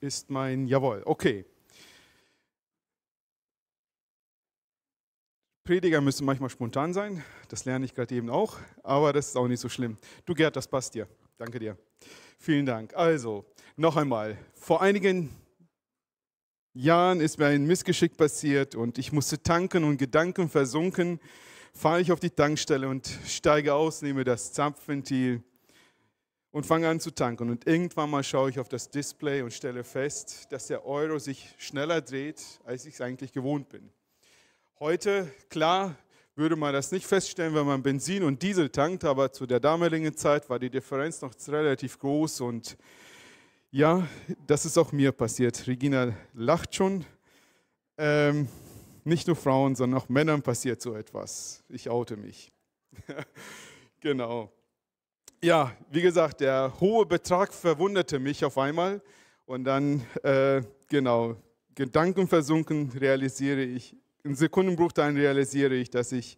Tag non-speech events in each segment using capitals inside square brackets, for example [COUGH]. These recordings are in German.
ist mein Jawohl. Okay. Prediger müssen manchmal spontan sein, das lerne ich gerade eben auch, aber das ist auch nicht so schlimm. Du Gerd, das passt dir. Danke dir. Vielen Dank. Also, noch einmal, vor einigen Jahren ist mir ein Missgeschick passiert und ich musste tanken und Gedanken versunken, fahre ich auf die Tankstelle und steige aus, nehme das Zapfventil und fange an zu tanken. Und irgendwann mal schaue ich auf das Display und stelle fest, dass der Euro sich schneller dreht, als ich es eigentlich gewohnt bin. Heute, klar, würde man das nicht feststellen, wenn man Benzin und Diesel tankt, aber zu der damaligen Zeit war die Differenz noch relativ groß und ja, das ist auch mir passiert. Regina lacht schon. Ähm, nicht nur Frauen, sondern auch Männern passiert so etwas. Ich oute mich. [LAUGHS] genau ja, wie gesagt, der hohe Betrag verwunderte mich auf einmal. Und dann, äh, genau, gedankenversunken realisiere ich, in Sekundenbruchteilen realisiere ich, dass ich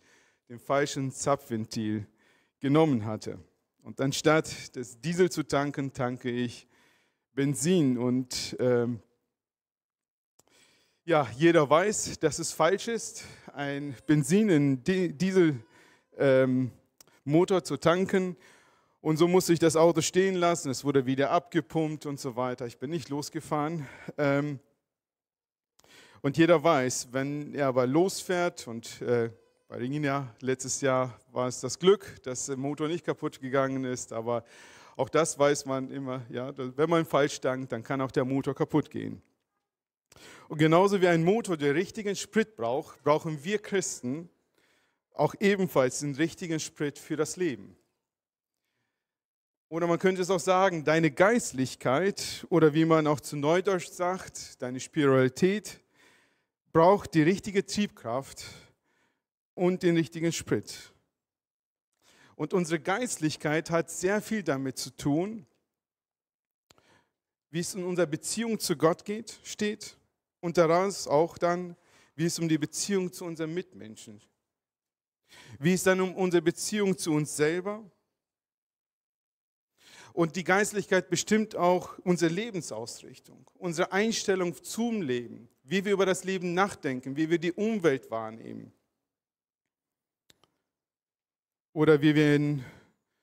den falschen Zapfventil genommen hatte. Und anstatt des Diesel zu tanken, tanke ich Benzin. Und ähm, ja, jeder weiß, dass es falsch ist, ein Benzin in Dieselmotor ähm, zu tanken. Und so musste ich das Auto stehen lassen, es wurde wieder abgepumpt und so weiter. Ich bin nicht losgefahren. Ähm, und jeder weiß, wenn er aber losfährt, und äh, bei Regina letztes Jahr war es das Glück, dass der Motor nicht kaputt gegangen ist, aber auch das weiß man immer, ja, wenn man falsch tankt, dann kann auch der Motor kaputt gehen. Und genauso wie ein Motor der richtigen Sprit braucht, brauchen wir Christen auch ebenfalls den richtigen Sprit für das Leben. Oder man könnte es auch sagen, deine Geistlichkeit oder wie man auch zu Neudeutsch sagt, deine Spiritualität braucht die richtige Triebkraft und den richtigen Sprit. Und unsere Geistlichkeit hat sehr viel damit zu tun, wie es in unserer Beziehung zu Gott geht, steht und daraus auch dann, wie es um die Beziehung zu unseren Mitmenschen, wie es dann um unsere Beziehung zu uns selber geht und die Geistlichkeit bestimmt auch unsere Lebensausrichtung, unsere Einstellung zum Leben, wie wir über das Leben nachdenken, wie wir die Umwelt wahrnehmen. Oder wie wir in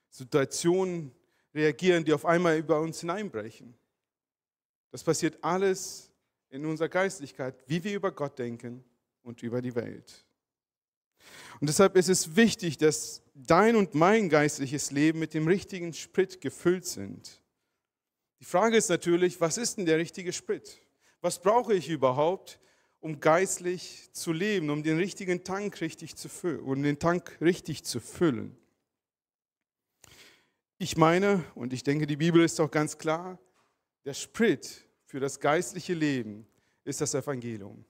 Situationen reagieren, die auf einmal über uns hineinbrechen. Das passiert alles in unserer Geistlichkeit, wie wir über Gott denken und über die Welt. Und deshalb ist es wichtig, dass dein und mein geistliches Leben mit dem richtigen Sprit gefüllt sind. Die Frage ist natürlich, was ist denn der richtige Sprit? Was brauche ich überhaupt, um geistlich zu leben, um den richtigen Tank richtig zu füllen, um den Tank richtig zu füllen? Ich meine, und ich denke, die Bibel ist auch ganz klar, der Sprit für das geistliche Leben ist das Evangelium.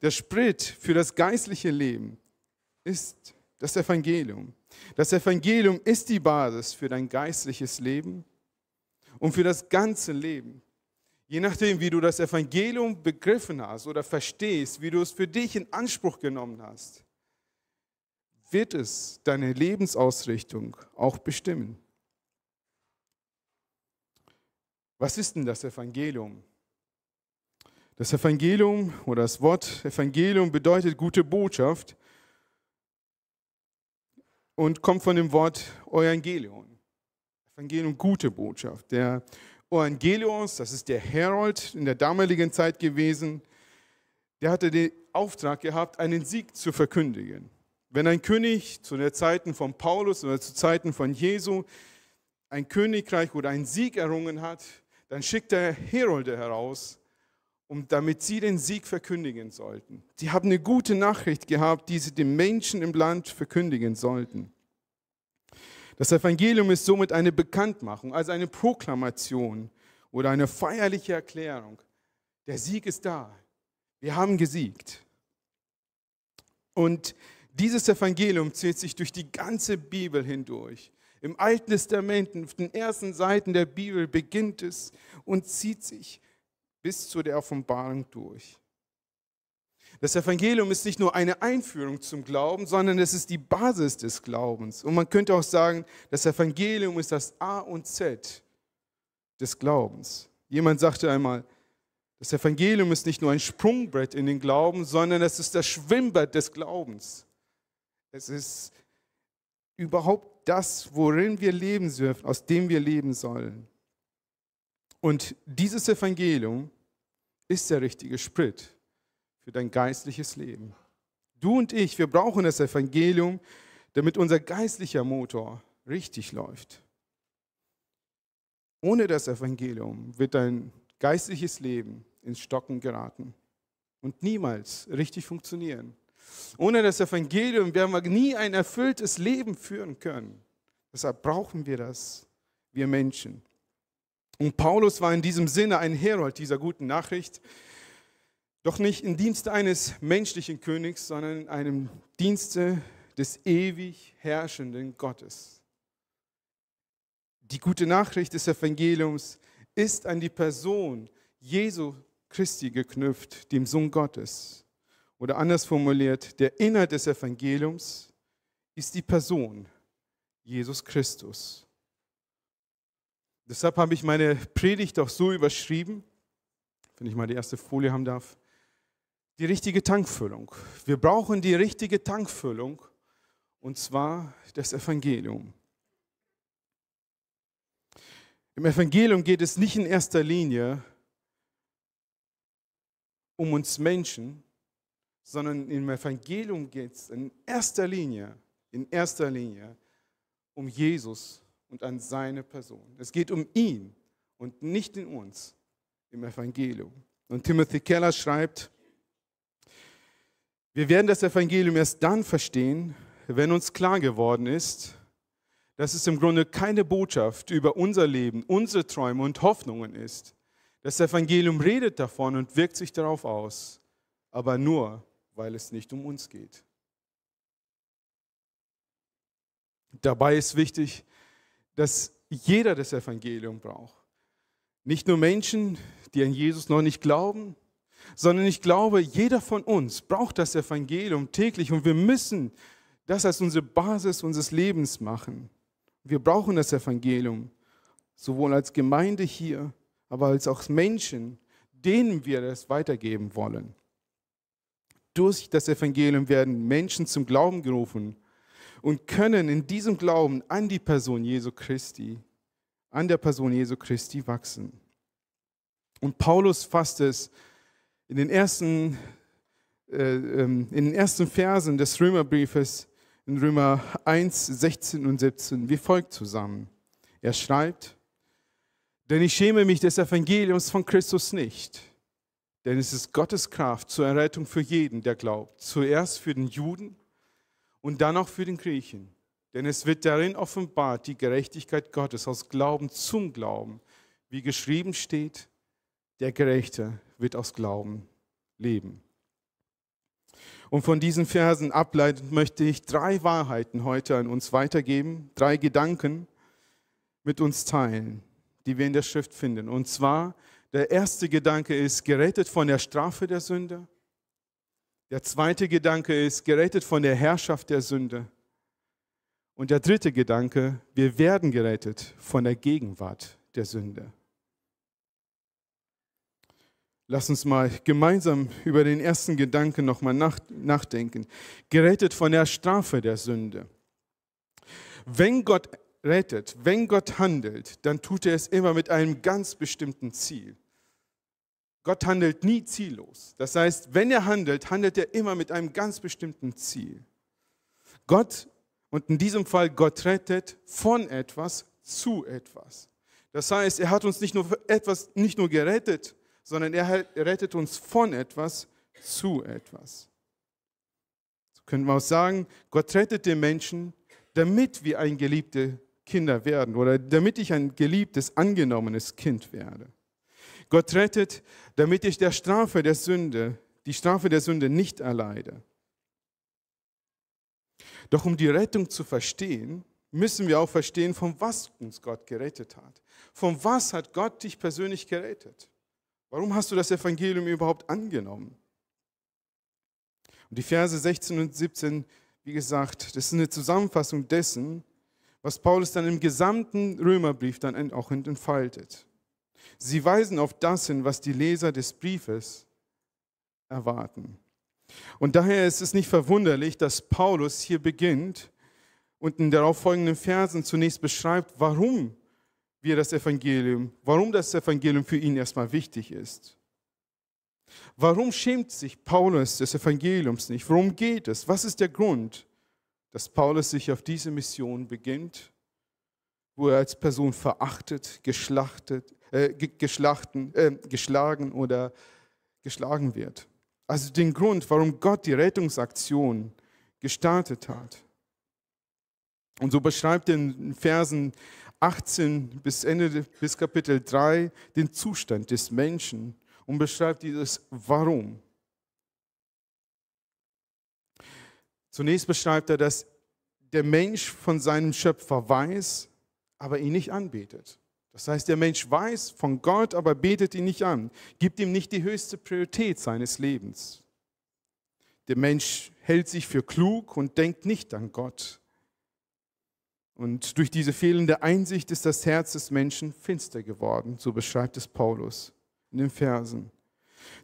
Der Sprit für das geistliche Leben ist das Evangelium. Das Evangelium ist die Basis für dein geistliches Leben und für das ganze Leben. Je nachdem, wie du das Evangelium begriffen hast oder verstehst, wie du es für dich in Anspruch genommen hast, wird es deine Lebensausrichtung auch bestimmen. Was ist denn das Evangelium? Das Evangelium oder das Wort Evangelium bedeutet gute Botschaft und kommt von dem Wort Evangelion. Evangelium, gute Botschaft. Der Evangelios, das ist der Herold in der damaligen Zeit gewesen, der hatte den Auftrag gehabt, einen Sieg zu verkündigen. Wenn ein König zu den Zeiten von Paulus oder zu Zeiten von Jesu ein Königreich oder einen Sieg errungen hat, dann schickt er Herolde heraus, um damit sie den Sieg verkündigen sollten. Sie haben eine gute Nachricht gehabt, die sie den Menschen im Land verkündigen sollten. Das Evangelium ist somit eine Bekanntmachung, also eine Proklamation oder eine feierliche Erklärung. Der Sieg ist da. Wir haben gesiegt. Und dieses Evangelium zählt sich durch die ganze Bibel hindurch. Im Alten Testament, auf den ersten Seiten der Bibel beginnt es und zieht sich bis zu der Offenbarung durch. Das Evangelium ist nicht nur eine Einführung zum Glauben, sondern es ist die Basis des Glaubens. Und man könnte auch sagen, das Evangelium ist das A und Z des Glaubens. Jemand sagte einmal, das Evangelium ist nicht nur ein Sprungbrett in den Glauben, sondern es ist das Schwimmbad des Glaubens. Es ist überhaupt das, worin wir leben dürfen, aus dem wir leben sollen. Und dieses Evangelium ist der richtige Sprit für dein geistliches Leben. Du und ich, wir brauchen das Evangelium, damit unser geistlicher Motor richtig läuft. Ohne das Evangelium wird dein geistliches Leben ins Stocken geraten und niemals richtig funktionieren. Ohne das Evangelium werden wir nie ein erfülltes Leben führen können. Deshalb brauchen wir das, wir Menschen. Und Paulus war in diesem Sinne ein Herold dieser guten Nachricht, doch nicht im Dienste eines menschlichen Königs, sondern in einem Dienste des ewig herrschenden Gottes. Die gute Nachricht des Evangeliums ist an die Person Jesu Christi geknüpft, dem Sohn Gottes. Oder anders formuliert, der Inhalt des Evangeliums ist die Person Jesus Christus. Deshalb habe ich meine Predigt auch so überschrieben, wenn ich mal die erste Folie haben darf, die richtige Tankfüllung. Wir brauchen die richtige Tankfüllung und zwar das Evangelium. Im Evangelium geht es nicht in erster Linie um uns Menschen, sondern im Evangelium geht es in erster Linie, in erster Linie um Jesus und an seine Person. Es geht um ihn und nicht in uns im Evangelium. Und Timothy Keller schreibt, wir werden das Evangelium erst dann verstehen, wenn uns klar geworden ist, dass es im Grunde keine Botschaft über unser Leben, unsere Träume und Hoffnungen ist. Das Evangelium redet davon und wirkt sich darauf aus, aber nur, weil es nicht um uns geht. Dabei ist wichtig, dass jeder das Evangelium braucht. Nicht nur Menschen, die an Jesus noch nicht glauben, sondern ich glaube, jeder von uns braucht das Evangelium täglich und wir müssen das als unsere Basis unseres Lebens machen. Wir brauchen das Evangelium, sowohl als Gemeinde hier, aber als auch Menschen, denen wir das weitergeben wollen. Durch das Evangelium werden Menschen zum Glauben gerufen und können in diesem Glauben an die Person Jesu Christi, an der Person Jesu Christi wachsen. Und Paulus fasst es in den ersten, äh, ähm, in den ersten Versen des Römerbriefes in Römer 1, 16 und 17 wie folgt zusammen. Er schreibt, denn ich schäme mich des Evangeliums von Christus nicht, denn es ist Gottes Kraft zur Errettung für jeden, der glaubt, zuerst für den Juden und dann auch für den Griechen. Denn es wird darin offenbart die Gerechtigkeit Gottes aus Glauben zum Glauben. Wie geschrieben steht, der Gerechte wird aus Glauben leben. Und von diesen Versen ableitend möchte ich drei Wahrheiten heute an uns weitergeben, drei Gedanken mit uns teilen, die wir in der Schrift finden. Und zwar, der erste Gedanke ist, gerettet von der Strafe der Sünde. Der zweite Gedanke ist gerettet von der Herrschaft der Sünde. Und der dritte Gedanke, wir werden gerettet von der Gegenwart der Sünde. Lass uns mal gemeinsam über den ersten Gedanken nochmal nachdenken. Gerettet von der Strafe der Sünde. Wenn Gott rettet, wenn Gott handelt, dann tut er es immer mit einem ganz bestimmten Ziel. Gott handelt nie ziellos. Das heißt, wenn er handelt, handelt er immer mit einem ganz bestimmten Ziel. Gott, und in diesem Fall Gott rettet von etwas zu etwas. Das heißt, er hat uns nicht nur etwas nicht nur gerettet, sondern er rettet uns von etwas zu etwas. So können wir auch sagen, Gott rettet den Menschen, damit wir ein geliebte Kinder werden oder damit ich ein geliebtes, angenommenes Kind werde. Gott rettet, damit ich der Strafe der Sünde, die Strafe der Sünde nicht erleide. Doch um die Rettung zu verstehen, müssen wir auch verstehen, von was uns Gott gerettet hat. Von was hat Gott dich persönlich gerettet? Warum hast du das Evangelium überhaupt angenommen? Und die Verse 16 und 17, wie gesagt, das ist eine Zusammenfassung dessen, was Paulus dann im gesamten Römerbrief dann auch entfaltet. Sie weisen auf das hin, was die Leser des Briefes erwarten. Und daher ist es nicht verwunderlich, dass Paulus hier beginnt und in darauf folgenden Versen zunächst beschreibt, warum wir das Evangelium, warum das Evangelium für ihn erstmal wichtig ist. Warum schämt sich Paulus des Evangeliums nicht? Worum geht es? Was ist der Grund, dass Paulus sich auf diese Mission beginnt wurde als Person verachtet, geschlachtet, äh, geschlachten, äh, geschlagen oder geschlagen wird. Also den Grund, warum Gott die Rettungsaktion gestartet hat. Und so beschreibt er in Versen 18 bis Ende bis Kapitel 3 den Zustand des Menschen und beschreibt dieses Warum. Zunächst beschreibt er, dass der Mensch von seinem Schöpfer weiß, aber ihn nicht anbetet. Das heißt, der Mensch weiß von Gott, aber betet ihn nicht an, gibt ihm nicht die höchste Priorität seines Lebens. Der Mensch hält sich für klug und denkt nicht an Gott. Und durch diese fehlende Einsicht ist das Herz des Menschen finster geworden, so beschreibt es Paulus in den Versen.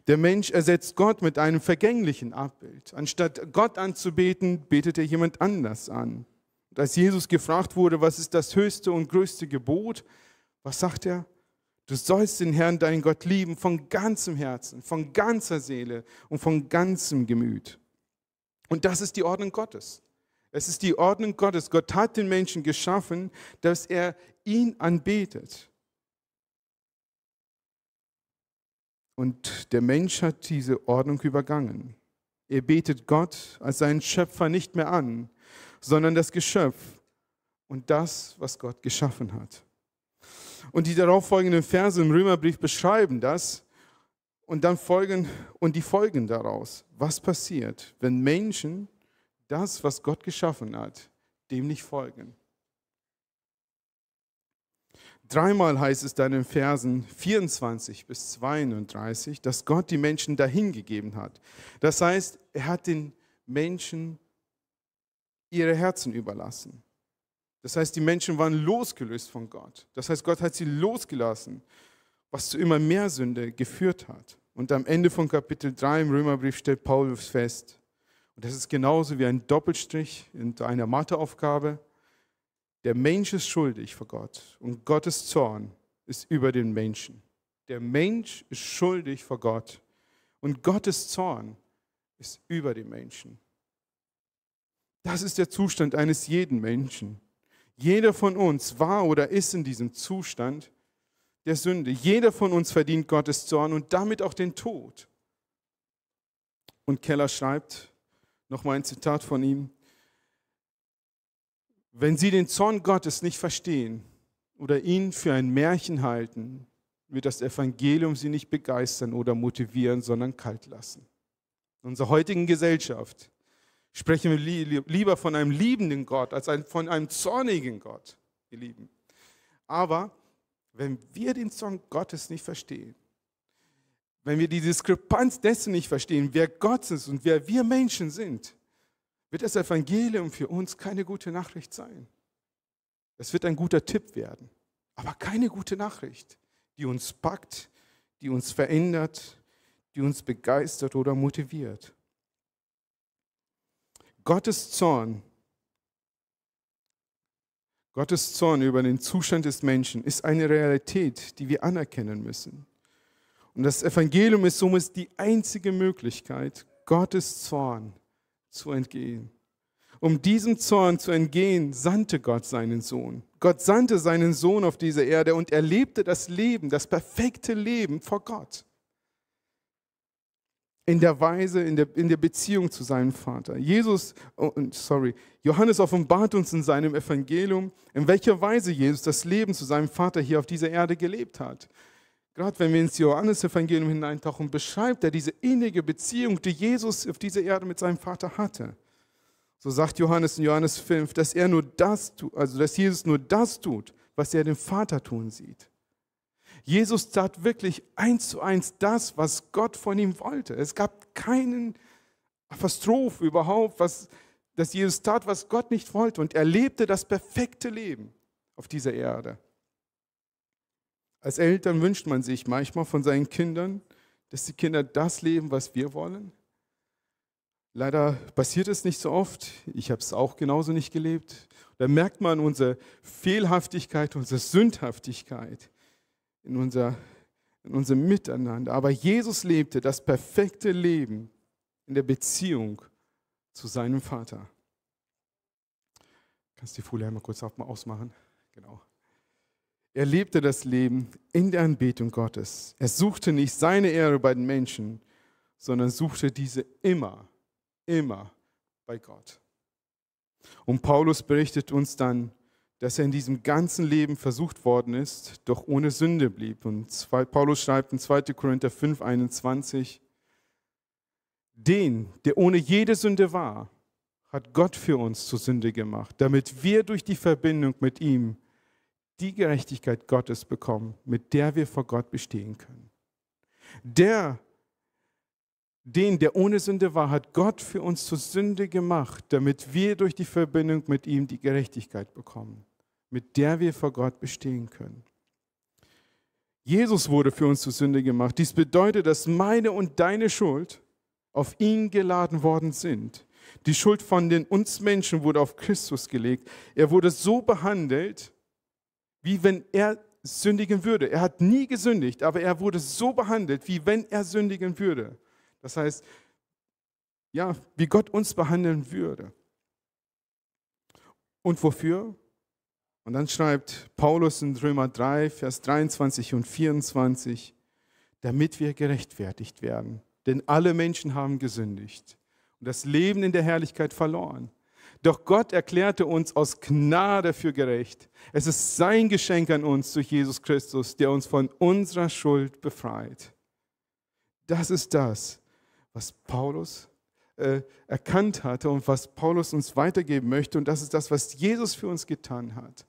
Der Mensch ersetzt Gott mit einem vergänglichen Abbild. Anstatt Gott anzubeten, betet er jemand anders an. Als Jesus gefragt wurde, was ist das höchste und größte Gebot, was sagt er? Du sollst den Herrn, deinen Gott, lieben von ganzem Herzen, von ganzer Seele und von ganzem Gemüt. Und das ist die Ordnung Gottes. Es ist die Ordnung Gottes. Gott hat den Menschen geschaffen, dass er ihn anbetet. Und der Mensch hat diese Ordnung übergangen. Er betet Gott als seinen Schöpfer nicht mehr an, sondern das Geschöpf und das, was Gott geschaffen hat. Und die darauffolgenden Verse im Römerbrief beschreiben das und dann folgen und die Folgen daraus. Was passiert, wenn Menschen das, was Gott geschaffen hat, dem nicht folgen? Dreimal heißt es dann in Versen 24 bis 32, dass Gott die Menschen dahingegeben hat. Das heißt, er hat den Menschen ihre Herzen überlassen. Das heißt, die Menschen waren losgelöst von Gott. Das heißt, Gott hat sie losgelassen, was zu immer mehr Sünde geführt hat. Und am Ende von Kapitel 3 im Römerbrief stellt Paulus fest, und das ist genauso wie ein Doppelstrich in einer Matheaufgabe, der Mensch ist schuldig vor Gott und Gottes Zorn ist über den Menschen. Der Mensch ist schuldig vor Gott und Gottes Zorn ist über den Menschen. Das ist der Zustand eines jeden Menschen. Jeder von uns war oder ist in diesem Zustand der Sünde. Jeder von uns verdient Gottes Zorn und damit auch den Tod. Und Keller schreibt, nochmal ein Zitat von ihm, wenn Sie den Zorn Gottes nicht verstehen oder ihn für ein Märchen halten, wird das Evangelium Sie nicht begeistern oder motivieren, sondern kalt lassen. In unserer heutigen Gesellschaft Sprechen wir lieber von einem liebenden Gott als von einem zornigen Gott, ihr Lieben. Aber wenn wir den Zorn Gottes nicht verstehen, wenn wir die Diskrepanz dessen nicht verstehen, wer Gott ist und wer wir Menschen sind, wird das Evangelium für uns keine gute Nachricht sein. Es wird ein guter Tipp werden, aber keine gute Nachricht, die uns packt, die uns verändert, die uns begeistert oder motiviert. Gottes Zorn, Gottes Zorn über den Zustand des Menschen ist eine Realität, die wir anerkennen müssen. Und das Evangelium ist somit die einzige Möglichkeit, Gottes Zorn zu entgehen. Um diesem Zorn zu entgehen, sandte Gott seinen Sohn. Gott sandte seinen Sohn auf diese Erde und erlebte das Leben, das perfekte Leben vor Gott in der Weise, in der, in der Beziehung zu seinem Vater. Jesus, oh, sorry, Johannes offenbart uns in seinem Evangelium, in welcher Weise Jesus das Leben zu seinem Vater hier auf dieser Erde gelebt hat. Gerade wenn wir ins Johannes-Evangelium hineintauchen, beschreibt er diese innige Beziehung, die Jesus auf dieser Erde mit seinem Vater hatte. So sagt Johannes in Johannes 5, dass er nur das, also dass Jesus nur das tut, was er den Vater tun sieht. Jesus tat wirklich eins zu eins das, was Gott von ihm wollte. Es gab keinen Apostroph überhaupt, was, dass Jesus tat, was Gott nicht wollte. Und er lebte das perfekte Leben auf dieser Erde. Als Eltern wünscht man sich manchmal von seinen Kindern, dass die Kinder das leben, was wir wollen. Leider passiert es nicht so oft. Ich habe es auch genauso nicht gelebt. Da merkt man unsere Fehlhaftigkeit, unsere Sündhaftigkeit in unser, in unser Miteinander. Aber Jesus lebte das perfekte Leben in der Beziehung zu seinem Vater. Kannst die Folie einmal kurz auf, mal ausmachen? Genau. Er lebte das Leben in der Anbetung Gottes. Er suchte nicht seine Ehre bei den Menschen, sondern suchte diese immer, immer bei Gott. Und Paulus berichtet uns dann dass er in diesem ganzen Leben versucht worden ist, doch ohne Sünde blieb. Und Paulus schreibt in 2. Korinther 5, 21, den, der ohne jede Sünde war, hat Gott für uns zur Sünde gemacht, damit wir durch die Verbindung mit ihm die Gerechtigkeit Gottes bekommen, mit der wir vor Gott bestehen können. Der, den, der ohne Sünde war, hat Gott für uns zur Sünde gemacht, damit wir durch die Verbindung mit ihm die Gerechtigkeit bekommen mit der wir vor Gott bestehen können. Jesus wurde für uns zur Sünde gemacht. Dies bedeutet, dass meine und deine Schuld auf ihn geladen worden sind. Die Schuld von den uns Menschen wurde auf Christus gelegt. Er wurde so behandelt, wie wenn er sündigen würde. Er hat nie gesündigt, aber er wurde so behandelt, wie wenn er sündigen würde. Das heißt, ja, wie Gott uns behandeln würde. Und wofür? Und dann schreibt Paulus in Römer 3, Vers 23 und 24, damit wir gerechtfertigt werden. Denn alle Menschen haben gesündigt und das Leben in der Herrlichkeit verloren. Doch Gott erklärte uns aus Gnade für gerecht. Es ist sein Geschenk an uns durch Jesus Christus, der uns von unserer Schuld befreit. Das ist das, was Paulus äh, erkannt hatte und was Paulus uns weitergeben möchte. Und das ist das, was Jesus für uns getan hat.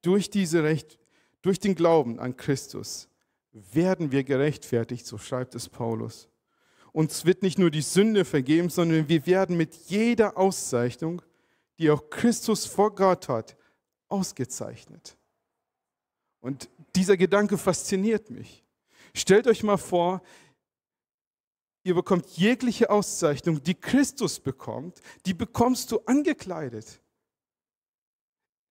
Durch, diese Recht, durch den Glauben an Christus werden wir gerechtfertigt, so schreibt es Paulus. Uns wird nicht nur die Sünde vergeben, sondern wir werden mit jeder Auszeichnung, die auch Christus vor Gott hat, ausgezeichnet. Und dieser Gedanke fasziniert mich. Stellt euch mal vor, ihr bekommt jegliche Auszeichnung, die Christus bekommt, die bekommst du angekleidet.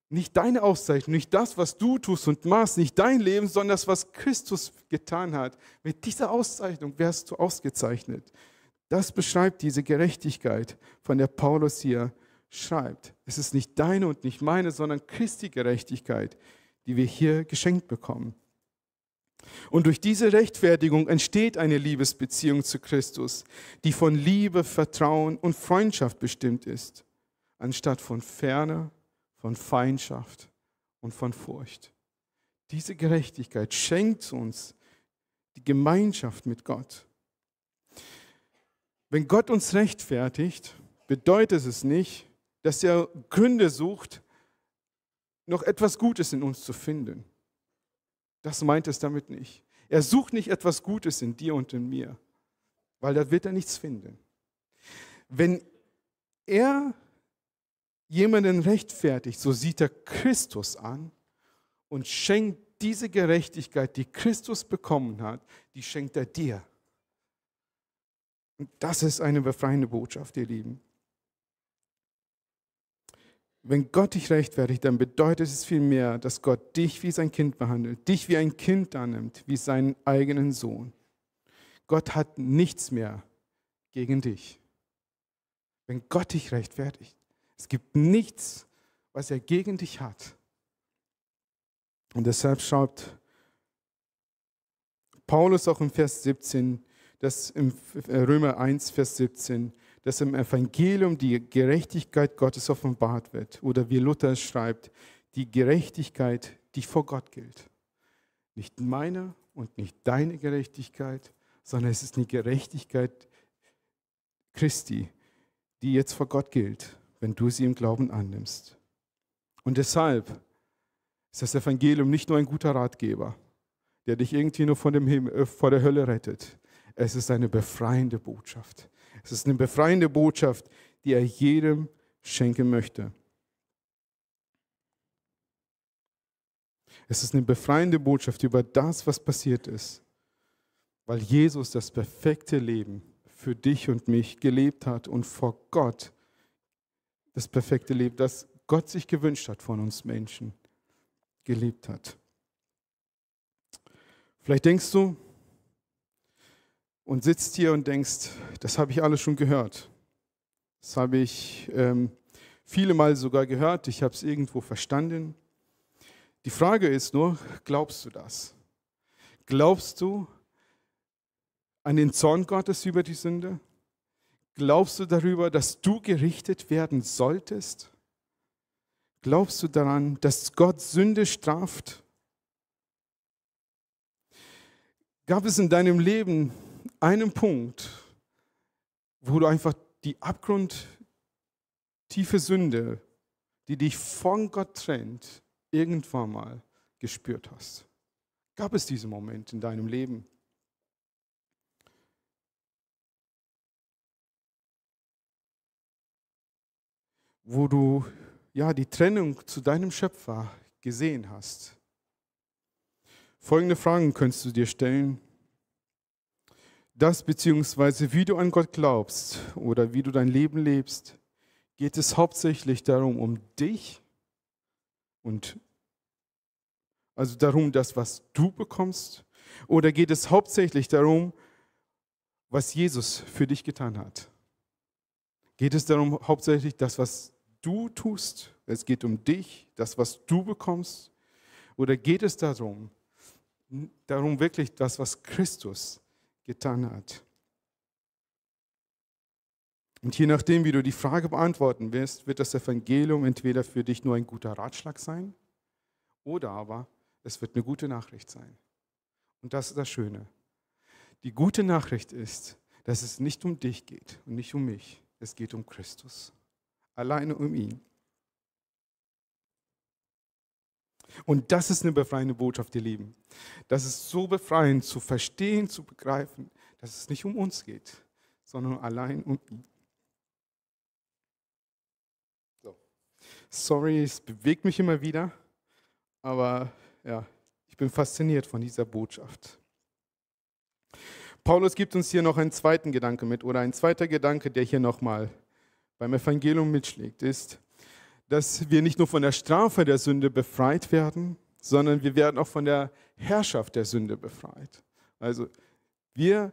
Nicht deine Auszeichnung, nicht das, was du tust und machst, nicht dein Leben, sondern das, was Christus getan hat. Mit dieser Auszeichnung wirst du ausgezeichnet. Das beschreibt diese Gerechtigkeit, von der Paulus hier schreibt. Es ist nicht deine und nicht meine, sondern Christi Gerechtigkeit, die wir hier geschenkt bekommen. Und durch diese Rechtfertigung entsteht eine Liebesbeziehung zu Christus, die von Liebe, Vertrauen und Freundschaft bestimmt ist, anstatt von Ferne, von Feindschaft und von Furcht. Diese Gerechtigkeit schenkt uns die Gemeinschaft mit Gott. Wenn Gott uns rechtfertigt, bedeutet es nicht, dass er Gründe sucht, noch etwas Gutes in uns zu finden. Das meint es damit nicht. Er sucht nicht etwas Gutes in dir und in mir, weil da wird er nichts finden. Wenn er jemanden rechtfertigt, so sieht er Christus an und schenkt diese Gerechtigkeit, die Christus bekommen hat, die schenkt er dir. Und das ist eine befreiende Botschaft, ihr Lieben. Wenn Gott dich rechtfertigt, dann bedeutet es vielmehr, dass Gott dich wie sein Kind behandelt, dich wie ein Kind annimmt, wie seinen eigenen Sohn. Gott hat nichts mehr gegen dich. Wenn Gott dich rechtfertigt, es gibt nichts, was er gegen dich hat. Und deshalb schreibt Paulus auch im Vers 17, das im Römer 1, Vers 17, dass im Evangelium die Gerechtigkeit Gottes offenbart wird. Oder wie Luther es schreibt, die Gerechtigkeit, die vor Gott gilt. Nicht meine und nicht deine Gerechtigkeit, sondern es ist die Gerechtigkeit Christi, die jetzt vor Gott gilt, wenn du sie im Glauben annimmst. Und deshalb ist das Evangelium nicht nur ein guter Ratgeber, der dich irgendwie nur von dem Himmel, äh, vor der Hölle rettet. Es ist eine befreiende Botschaft. Es ist eine befreiende Botschaft, die er jedem schenken möchte. Es ist eine befreiende Botschaft über das, was passiert ist, weil Jesus das perfekte Leben für dich und mich gelebt hat und vor Gott das perfekte Leben, das Gott sich gewünscht hat von uns Menschen, gelebt hat. Vielleicht denkst du, und sitzt hier und denkst, das habe ich alles schon gehört. Das habe ich ähm, viele Mal sogar gehört, ich habe es irgendwo verstanden. Die Frage ist nur, glaubst du das? Glaubst du an den Zorn Gottes über die Sünde? Glaubst du darüber, dass du gerichtet werden solltest? Glaubst du daran, dass Gott Sünde straft? Gab es in deinem Leben einem Punkt, wo du einfach die abgrundtiefe Sünde, die dich von Gott trennt, irgendwann mal gespürt hast? Gab es diesen Moment in deinem Leben? wo du ja die Trennung zu deinem Schöpfer gesehen hast. Folgende Fragen könntest du dir stellen das beziehungsweise wie du an Gott glaubst oder wie du dein Leben lebst, geht es hauptsächlich darum, um dich und also darum, das, was du bekommst? Oder geht es hauptsächlich darum, was Jesus für dich getan hat? Geht es darum hauptsächlich das, was du tust? Es geht um dich, das, was du bekommst? Oder geht es darum, darum wirklich das, was Christus getan hat. Und je nachdem, wie du die Frage beantworten wirst, wird das Evangelium entweder für dich nur ein guter Ratschlag sein oder aber es wird eine gute Nachricht sein. Und das ist das Schöne. Die gute Nachricht ist, dass es nicht um dich geht und nicht um mich. Es geht um Christus. Alleine um ihn. Und das ist eine befreiende Botschaft, ihr Lieben. Das ist so befreiend zu verstehen, zu begreifen, dass es nicht um uns geht, sondern allein um ihn. So. Sorry, es bewegt mich immer wieder, aber ja, ich bin fasziniert von dieser Botschaft. Paulus gibt uns hier noch einen zweiten Gedanke mit oder ein zweiter Gedanke, der hier nochmal beim Evangelium mitschlägt, ist, dass wir nicht nur von der Strafe der Sünde befreit werden, sondern wir werden auch von der Herrschaft der Sünde befreit. Also wir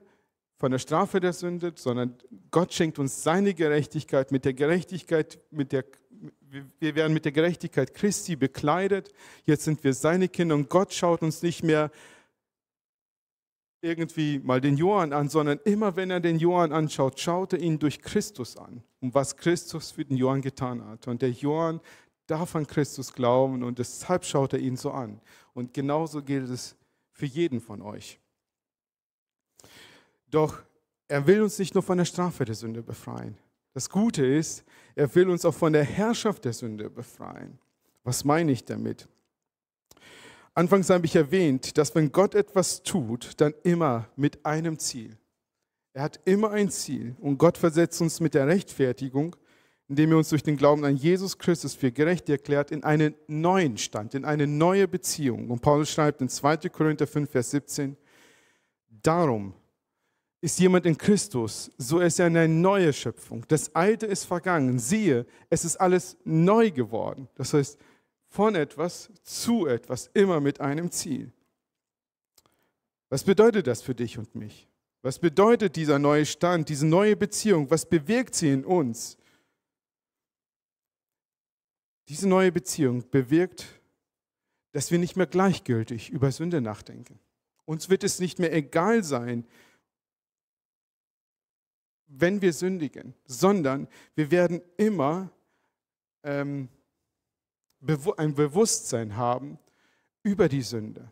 von der Strafe der Sünde, sondern Gott schenkt uns seine Gerechtigkeit mit der Gerechtigkeit, mit der wir werden mit der Gerechtigkeit Christi bekleidet. Jetzt sind wir seine Kinder und Gott schaut uns nicht mehr irgendwie mal den Johann an, sondern immer wenn er den Johann anschaut, schaut er ihn durch Christus an und was Christus für den Johann getan hat. Und der Johann darf an Christus glauben und deshalb schaut er ihn so an. Und genauso gilt es für jeden von euch. Doch er will uns nicht nur von der Strafe der Sünde befreien. Das Gute ist, er will uns auch von der Herrschaft der Sünde befreien. Was meine ich damit? Anfangs habe ich erwähnt, dass wenn Gott etwas tut, dann immer mit einem Ziel. Er hat immer ein Ziel und Gott versetzt uns mit der Rechtfertigung, indem er uns durch den Glauben an Jesus Christus für gerecht erklärt, in einen neuen Stand, in eine neue Beziehung. Und Paulus schreibt in 2. Korinther 5, Vers 17, darum ist jemand in Christus, so ist er eine neue Schöpfung. Das Alte ist vergangen. Siehe, es ist alles neu geworden. Das heißt, von etwas zu etwas, immer mit einem Ziel. Was bedeutet das für dich und mich? Was bedeutet dieser neue Stand, diese neue Beziehung? Was bewirkt sie in uns? Diese neue Beziehung bewirkt, dass wir nicht mehr gleichgültig über Sünde nachdenken. Uns wird es nicht mehr egal sein, wenn wir sündigen, sondern wir werden immer ähm, ein Bewusstsein haben über die Sünde.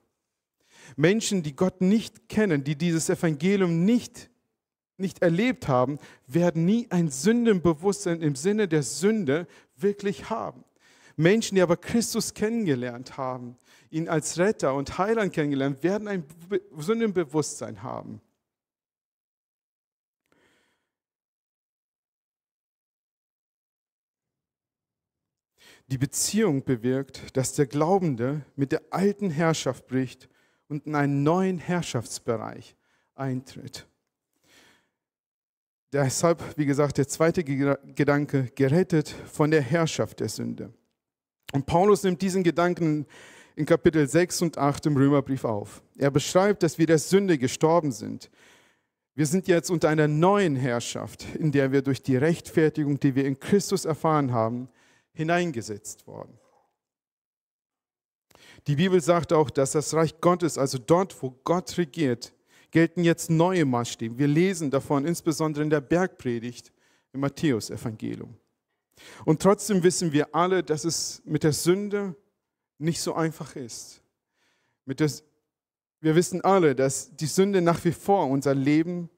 Menschen, die Gott nicht kennen, die dieses Evangelium nicht, nicht erlebt haben, werden nie ein Sündenbewusstsein im Sinne der Sünde wirklich haben. Menschen, die aber Christus kennengelernt haben, ihn als Retter und Heiland kennengelernt, werden ein Sündenbewusstsein haben. die Beziehung bewirkt, dass der Glaubende mit der alten Herrschaft bricht und in einen neuen Herrschaftsbereich eintritt. Deshalb, wie gesagt, der zweite Gedanke, gerettet von der Herrschaft der Sünde. Und Paulus nimmt diesen Gedanken in Kapitel 6 und 8 im Römerbrief auf. Er beschreibt, dass wir der Sünde gestorben sind. Wir sind jetzt unter einer neuen Herrschaft, in der wir durch die Rechtfertigung, die wir in Christus erfahren haben, hineingesetzt worden. Die Bibel sagt auch, dass das Reich Gottes, also dort, wo Gott regiert, gelten jetzt neue Maßstäbe. Wir lesen davon insbesondere in der Bergpredigt im Matthäusevangelium. Und trotzdem wissen wir alle, dass es mit der Sünde nicht so einfach ist. Mit der, wir wissen alle, dass die Sünde nach wie vor unser Leben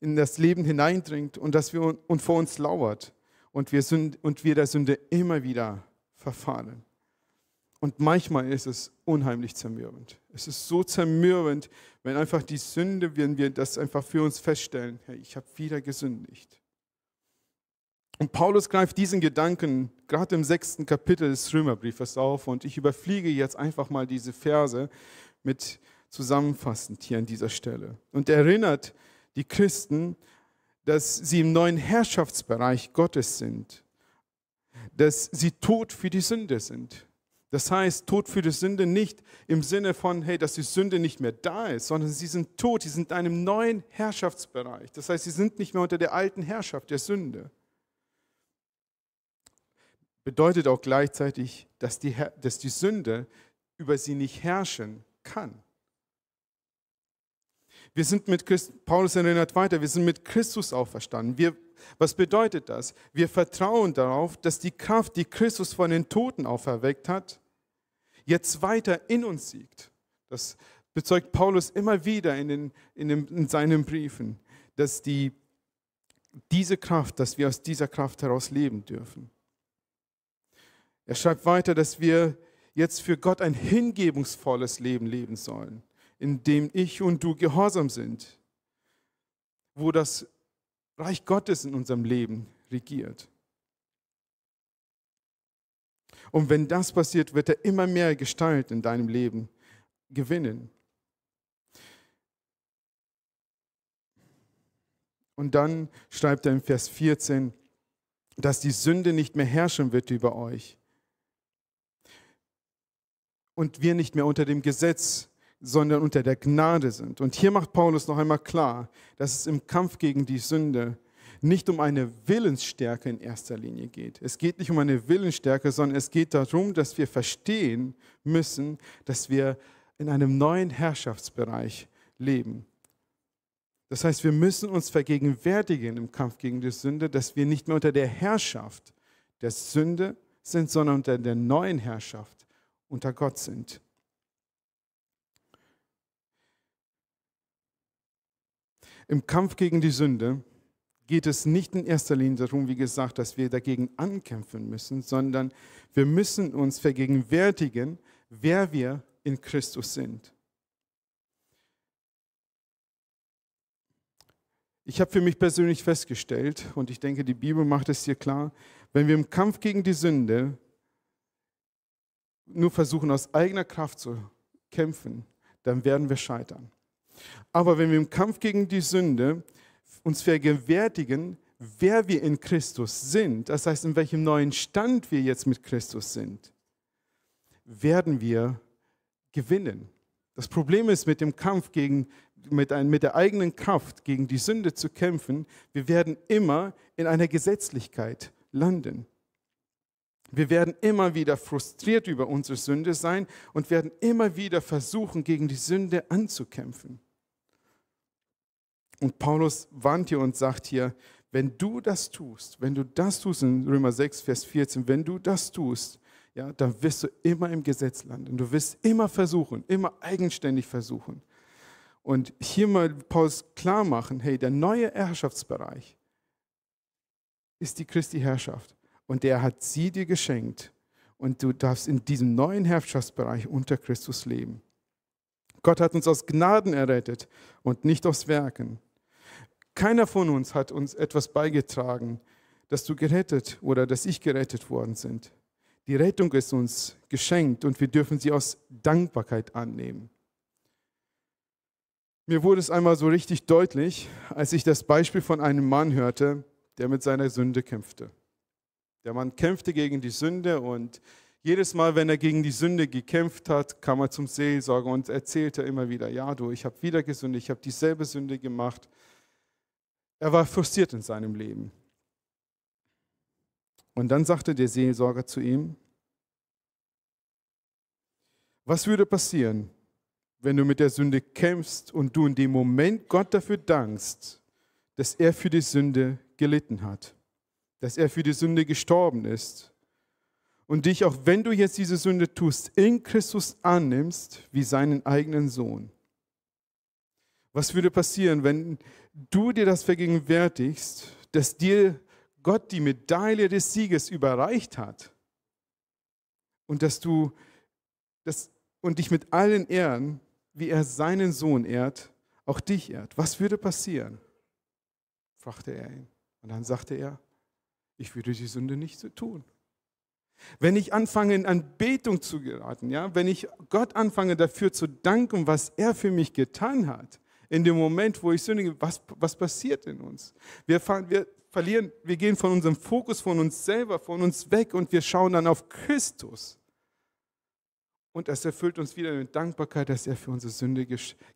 in das Leben hineindringt und dass wir und vor uns lauert und wir, Sünde, und wir der Sünde immer wieder verfallen. Und manchmal ist es unheimlich zermürbend. Es ist so zermürbend, wenn einfach die Sünde, wenn wir das einfach für uns feststellen, hey, ich habe wieder gesündigt. Und Paulus greift diesen Gedanken gerade im sechsten Kapitel des Römerbriefes auf und ich überfliege jetzt einfach mal diese Verse mit zusammenfassend hier an dieser Stelle und erinnert die Christen dass sie im neuen Herrschaftsbereich Gottes sind, dass sie tot für die Sünde sind. Das heißt, tot für die Sünde nicht im Sinne von, hey, dass die Sünde nicht mehr da ist, sondern sie sind tot, sie sind in einem neuen Herrschaftsbereich. Das heißt, sie sind nicht mehr unter der alten Herrschaft der Sünde. Bedeutet auch gleichzeitig, dass die, dass die Sünde über sie nicht herrschen kann. Wir sind mit Christus, Paulus erinnert weiter, wir sind mit Christus auferstanden. Wir, was bedeutet das? Wir vertrauen darauf, dass die Kraft, die Christus von den Toten auferweckt hat, jetzt weiter in uns siegt. Das bezeugt Paulus immer wieder in, den, in, den, in seinen Briefen, dass die, diese Kraft, dass wir aus dieser Kraft heraus leben dürfen. Er schreibt weiter, dass wir jetzt für Gott ein hingebungsvolles Leben leben sollen in dem ich und du gehorsam sind, wo das Reich Gottes in unserem Leben regiert. Und wenn das passiert, wird er immer mehr Gestalt in deinem Leben gewinnen. Und dann schreibt er im Vers 14, dass die Sünde nicht mehr herrschen wird über euch und wir nicht mehr unter dem Gesetz sondern unter der Gnade sind. Und hier macht Paulus noch einmal klar, dass es im Kampf gegen die Sünde nicht um eine Willensstärke in erster Linie geht. Es geht nicht um eine Willensstärke, sondern es geht darum, dass wir verstehen müssen, dass wir in einem neuen Herrschaftsbereich leben. Das heißt, wir müssen uns vergegenwärtigen im Kampf gegen die Sünde, dass wir nicht mehr unter der Herrschaft der Sünde sind, sondern unter der neuen Herrschaft unter Gott sind. Im Kampf gegen die Sünde geht es nicht in erster Linie darum, wie gesagt, dass wir dagegen ankämpfen müssen, sondern wir müssen uns vergegenwärtigen, wer wir in Christus sind. Ich habe für mich persönlich festgestellt, und ich denke, die Bibel macht es hier klar, wenn wir im Kampf gegen die Sünde nur versuchen, aus eigener Kraft zu kämpfen, dann werden wir scheitern. Aber wenn wir im Kampf gegen die Sünde uns vergewärtigen, wer wir in Christus sind, das heißt, in welchem neuen Stand wir jetzt mit Christus sind, werden wir gewinnen. Das Problem ist mit dem Kampf gegen, mit, ein, mit der eigenen Kraft gegen die Sünde zu kämpfen, wir werden immer in einer Gesetzlichkeit landen. Wir werden immer wieder frustriert über unsere Sünde sein und werden immer wieder versuchen, gegen die Sünde anzukämpfen. Und Paulus warnt hier und sagt hier, wenn du das tust, wenn du das tust, in Römer 6, Vers 14, wenn du das tust, ja, dann wirst du immer im Gesetz landen. Du wirst immer versuchen, immer eigenständig versuchen. Und hier mal Paulus klar machen, hey, der neue Herrschaftsbereich ist die Christi Herrschaft. Und der hat sie dir geschenkt. Und du darfst in diesem neuen Herrschaftsbereich unter Christus leben. Gott hat uns aus Gnaden errettet und nicht aus Werken. Keiner von uns hat uns etwas beigetragen, dass du gerettet oder dass ich gerettet worden sind. Die Rettung ist uns geschenkt und wir dürfen sie aus Dankbarkeit annehmen. Mir wurde es einmal so richtig deutlich, als ich das Beispiel von einem Mann hörte, der mit seiner Sünde kämpfte. Der Mann kämpfte gegen die Sünde und jedes Mal, wenn er gegen die Sünde gekämpft hat, kam er zum Seelsorger und erzählte immer wieder, ja du, ich habe wieder gesündigt, ich habe dieselbe Sünde gemacht. Er war frustriert in seinem Leben. Und dann sagte der Seelsorger zu ihm, was würde passieren, wenn du mit der Sünde kämpfst und du in dem Moment Gott dafür dankst, dass er für die Sünde gelitten hat, dass er für die Sünde gestorben ist und dich, auch wenn du jetzt diese Sünde tust, in Christus annimmst wie seinen eigenen Sohn? Was würde passieren, wenn du dir das vergegenwärtigst, dass dir Gott die Medaille des Sieges überreicht hat und dass du das und dich mit allen ehren, wie er seinen Sohn ehrt, auch dich ehrt. Was würde passieren? fragte er ihn. Und dann sagte er, ich würde die Sünde nicht so tun. Wenn ich anfange, in Anbetung zu geraten, ja, wenn ich Gott anfange, dafür zu danken, was er für mich getan hat, in dem Moment, wo ich sündige, was, was passiert in uns? Wir, fahren, wir verlieren, wir gehen von unserem Fokus, von uns selber, von uns weg und wir schauen dann auf Christus. Und das erfüllt uns wieder mit Dankbarkeit, dass er für unsere Sünde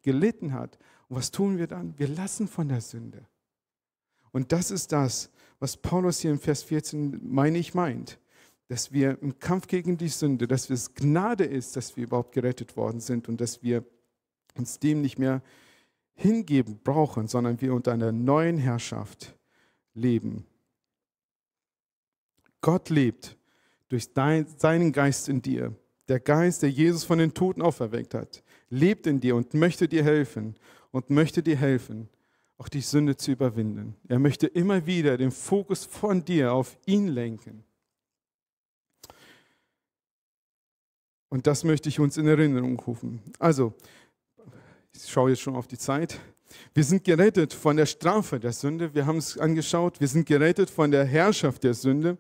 gelitten hat. Und was tun wir dann? Wir lassen von der Sünde. Und das ist das, was Paulus hier im Vers 14, meine ich, meint. Dass wir im Kampf gegen die Sünde, dass es Gnade ist, dass wir überhaupt gerettet worden sind und dass wir uns dem nicht mehr hingeben brauchen, sondern wir unter einer neuen Herrschaft leben. Gott lebt durch dein, seinen Geist in dir. Der Geist, der Jesus von den Toten auferweckt hat, lebt in dir und möchte dir helfen und möchte dir helfen, auch die Sünde zu überwinden. Er möchte immer wieder den Fokus von dir auf ihn lenken. Und das möchte ich uns in Erinnerung rufen. Also, ich schaue jetzt schon auf die Zeit. Wir sind gerettet von der Strafe der Sünde. Wir haben es angeschaut. Wir sind gerettet von der Herrschaft der Sünde.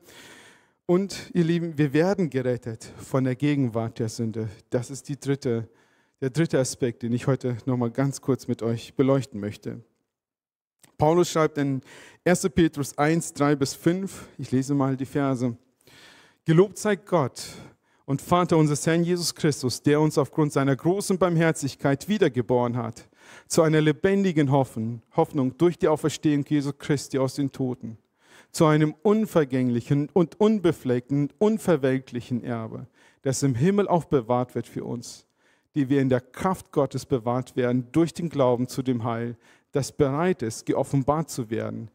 Und ihr Lieben, wir werden gerettet von der Gegenwart der Sünde. Das ist die dritte, der dritte Aspekt, den ich heute nochmal ganz kurz mit euch beleuchten möchte. Paulus schreibt in 1. Petrus 1, 3 bis 5, ich lese mal die Verse. Gelobt sei Gott, und Vater unseres Herrn Jesus Christus, der uns aufgrund seiner großen Barmherzigkeit wiedergeboren hat, zu einer lebendigen Hoffnung durch die Auferstehung Jesu Christi aus den Toten, zu einem unvergänglichen und unbefleckten, unverwelklichen Erbe, das im Himmel aufbewahrt wird für uns, die wir in der Kraft Gottes bewahrt werden durch den Glauben zu dem Heil, das bereit ist, geoffenbart zu werden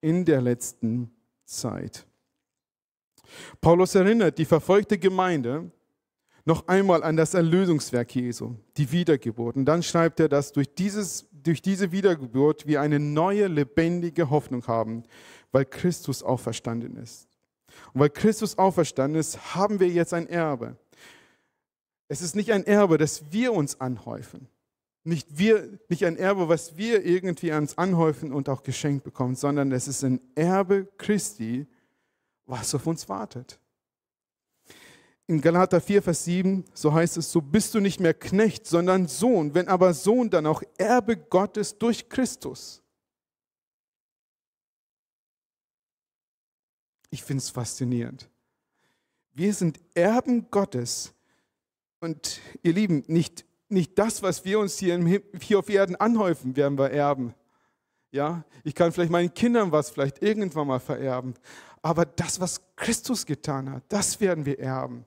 in der letzten Zeit. Paulus erinnert die verfolgte Gemeinde noch einmal an das Erlösungswerk Jesu, die Wiedergeburt. Und dann schreibt er, dass durch, dieses, durch diese Wiedergeburt wir eine neue, lebendige Hoffnung haben, weil Christus auferstanden ist. Und weil Christus auferstanden ist, haben wir jetzt ein Erbe. Es ist nicht ein Erbe, das wir uns anhäufen. Nicht, wir, nicht ein Erbe, was wir irgendwie uns Anhäufen und auch geschenkt bekommen, sondern es ist ein Erbe Christi, was auf uns wartet. In Galater 4, Vers 7, so heißt es, so bist du nicht mehr Knecht, sondern Sohn, wenn aber Sohn, dann auch Erbe Gottes durch Christus. Ich finde es faszinierend. Wir sind Erben Gottes. Und ihr Lieben, nicht, nicht das, was wir uns hier, im, hier auf Erden anhäufen, werden wir erben. Ja, ich kann vielleicht meinen Kindern was vielleicht irgendwann mal vererben. Aber das, was Christus getan hat, das werden wir erben.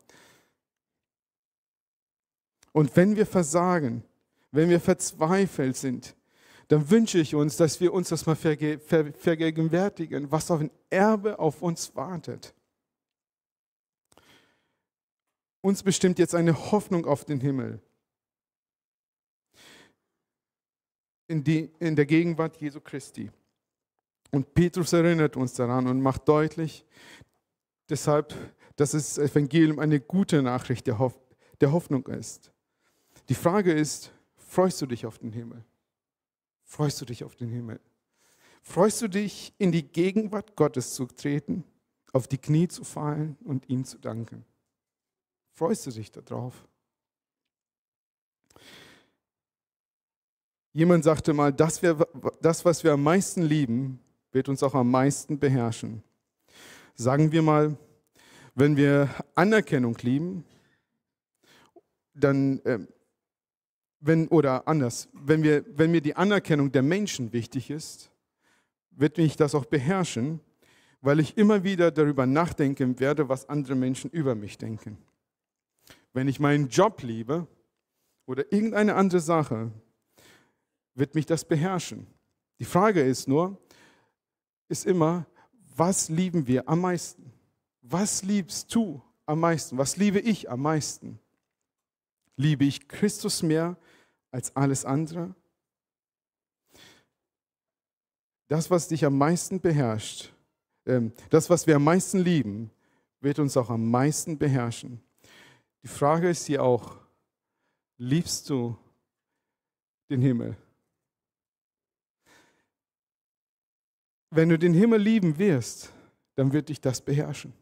Und wenn wir versagen, wenn wir verzweifelt sind, dann wünsche ich uns, dass wir uns das mal verge ver vergegenwärtigen, was auf ein Erbe auf uns wartet. Uns bestimmt jetzt eine Hoffnung auf den Himmel. In, die, in der Gegenwart Jesu Christi. Und Petrus erinnert uns daran und macht deutlich, deshalb, dass das Evangelium eine gute Nachricht der, Hoffnung ist. Die Frage ist, freust du dich auf den Himmel? Freust du dich auf den Himmel? Freust du dich, in die Gegenwart Gottes zu treten, auf die Knie zu fallen und ihm zu danken? Freust du dich darauf? Jemand sagte mal, das, wir, das, was wir am meisten lieben, wird uns auch am meisten beherrschen. Sagen wir mal, wenn wir Anerkennung lieben, dann, äh, wenn, oder anders, wenn, wir, wenn mir die Anerkennung der Menschen wichtig ist, wird mich das auch beherrschen, weil ich immer wieder darüber nachdenken werde, was andere Menschen über mich denken. Wenn ich meinen Job liebe oder irgendeine andere Sache, wird mich das beherrschen. Die Frage ist nur, ist immer, was lieben wir am meisten? Was liebst du am meisten? Was liebe ich am meisten? Liebe ich Christus mehr als alles andere? Das, was dich am meisten beherrscht, ähm, das, was wir am meisten lieben, wird uns auch am meisten beherrschen. Die Frage ist hier auch, liebst du den Himmel? wenn du den Himmel lieben wirst, dann wird dich das beherrschen.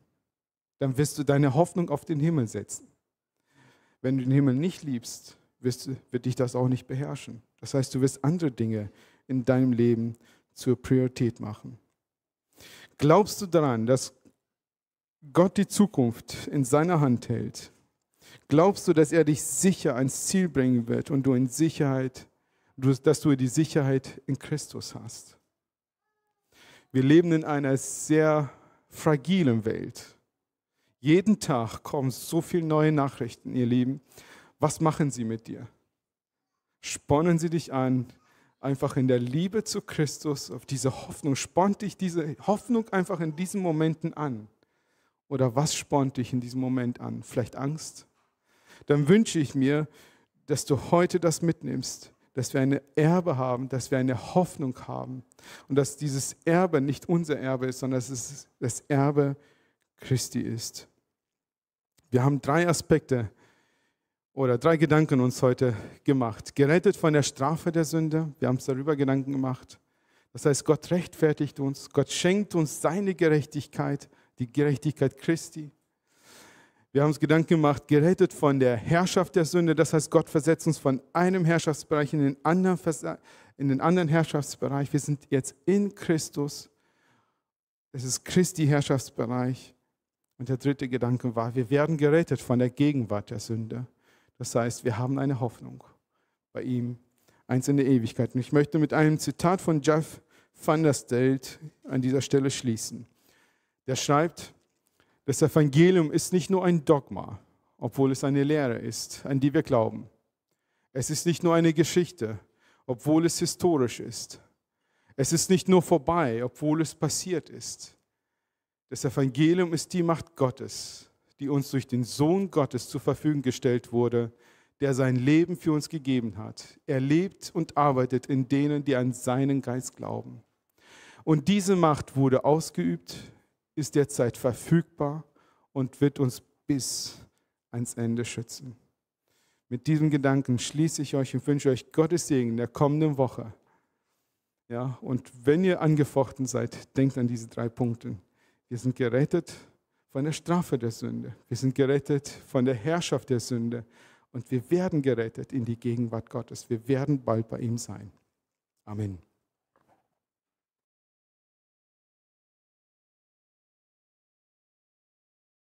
Dann wirst du deine Hoffnung auf den Himmel setzen. Wenn du den Himmel nicht liebst, wirst, wird dich das auch nicht beherrschen. Das heißt, du wirst andere Dinge in deinem Leben zur Priorität machen. Glaubst du daran, dass Gott die Zukunft in seiner Hand hält? Glaubst du, dass er dich sicher ans Ziel bringen wird und du in Sicherheit, dass du die Sicherheit in Christus hast? Wir leben in einer sehr fragilen Welt. Jeden Tag kommen so viele neue Nachrichten, ihr Lieben. Was machen sie mit dir? Spannen sie dich an, einfach in der Liebe zu Christus, auf diese Hoffnung, spornt dich diese Hoffnung einfach in diesen Momenten an? Oder was spornt dich in diesem Moment an? Vielleicht Angst? Dann wünsche ich mir, dass du heute das mitnimmst dass wir eine Erbe haben, dass wir eine Hoffnung haben und dass dieses Erbe nicht unser Erbe ist, sondern dass es das Erbe Christi ist. Wir haben drei Aspekte oder drei Gedanken uns heute gemacht. Gerettet von der Strafe der Sünde, wir haben uns darüber Gedanken gemacht. Das heißt, Gott rechtfertigt uns, Gott schenkt uns seine Gerechtigkeit, die Gerechtigkeit Christi. Wir haben uns Gedanken gemacht, gerettet von der Herrschaft der Sünde. Das heißt, Gott versetzt uns von einem Herrschaftsbereich in den anderen, in den anderen Herrschaftsbereich. Wir sind jetzt in Christus. Es ist Christi Herrschaftsbereich. Und der dritte Gedanke war, wir werden gerettet von der Gegenwart der Sünde. Das heißt, wir haben eine Hoffnung bei ihm, eins in der Ewigkeit. Und ich möchte mit einem Zitat von Jeff van der Stelt an dieser Stelle schließen. Der schreibt, das Evangelium ist nicht nur ein Dogma, obwohl es eine Lehre ist, an die wir glauben. Es ist nicht nur eine Geschichte, obwohl es historisch ist. Es ist nicht nur vorbei, obwohl es passiert ist. Das Evangelium ist die Macht Gottes, die uns durch den Sohn Gottes zur Verfügung gestellt wurde, der sein Leben für uns gegeben hat. Er lebt und arbeitet in denen, die an seinen Geist glauben. Und diese Macht wurde ausgeübt ist derzeit verfügbar und wird uns bis ans Ende schützen. Mit diesem Gedanken schließe ich euch und wünsche euch Gottes Segen in der kommenden Woche. Ja, und wenn ihr angefochten seid, denkt an diese drei Punkte. Wir sind gerettet von der Strafe der Sünde. Wir sind gerettet von der Herrschaft der Sünde. Und wir werden gerettet in die Gegenwart Gottes. Wir werden bald bei ihm sein. Amen.